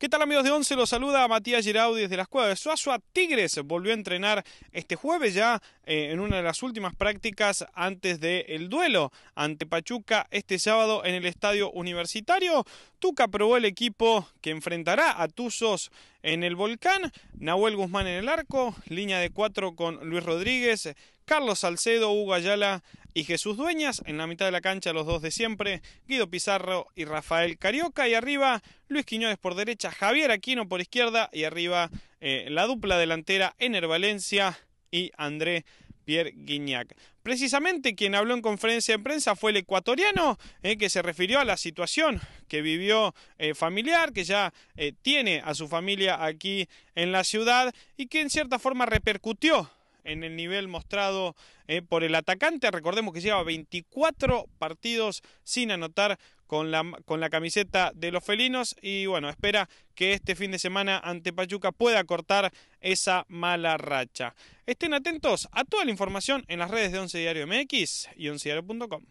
¿Qué tal amigos de Once? Los saluda Matías Giraudi desde las cuevas de Suazua. Tigres volvió a entrenar este jueves ya eh, en una de las últimas prácticas antes del duelo ante Pachuca este sábado en el Estadio Universitario. Tuca probó el equipo que enfrentará a Tuzos en el Volcán, Nahuel Guzmán en el arco, línea de cuatro con Luis Rodríguez, Carlos Salcedo, Hugo Ayala, y Jesús Dueñas, en la mitad de la cancha los dos de siempre, Guido Pizarro y Rafael Carioca, y arriba Luis Quiñones por derecha, Javier Aquino por izquierda, y arriba eh, la dupla delantera Ener Valencia y André Pierre Guignac. Precisamente quien habló en conferencia de prensa fue el ecuatoriano, eh, que se refirió a la situación que vivió eh, familiar, que ya tiene a su familia aquí en la ciudad y que en cierta forma repercutió en el nivel mostrado eh, por el atacante. Recordemos que lleva 24 partidos sin anotar con la, con la camiseta de los felinos y bueno, espera que este fin de semana ante Pachuca pueda cortar esa mala racha. Estén atentos a toda la información en las redes de Once Diario MX y diario.com.